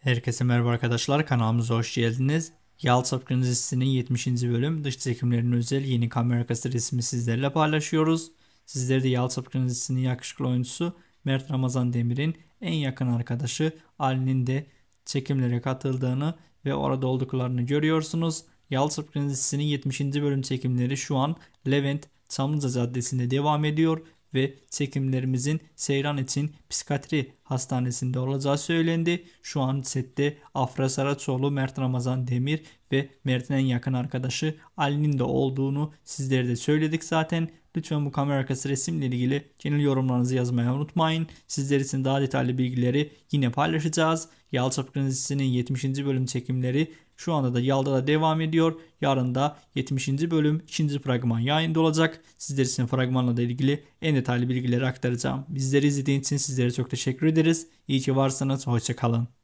Herkese merhaba arkadaşlar kanalımıza hoş geldiniz. Yalt Sapkın dizisinin 70. bölüm dış çekimlerine özel yeni kamera arkası resmi sizlerle paylaşıyoruz. Sizleri de Yalt Sapkın dizisinin yakışıklı oyuncusu Mert Ramazan Demir'in en yakın arkadaşı Ali'nin de çekimlere katıldığını ve orada olduklarını görüyorsunuz. Yalt Sapkın dizisinin 70. bölüm çekimleri şu an Levent Çamlıca Caddesi'nde devam ediyor ve çekimlerimizin Seyran için psikatri Hastanesi'nde olacağı söylendi. Şu an sette Afra Saraçoğlu, Mert Ramazan Demir ve Mert'in en yakın arkadaşı Ali'nin de olduğunu sizlere de söyledik zaten. Lütfen bu kamera arkası resimle ilgili genel yorumlarınızı yazmayı unutmayın. Sizler için daha detaylı bilgileri yine paylaşacağız. Yal Çapkın 70. bölüm çekimleri şu anda da Yal'da da devam ediyor. Yarın da 70. bölüm 2. fragman yayında olacak. Sizler için fragmanla da ilgili en detaylı bilgileri aktaracağım. Bizleri izlediğiniz için sizlere çok teşekkür ederim ederiz. İyi ki varsınız. Hoşçakalın.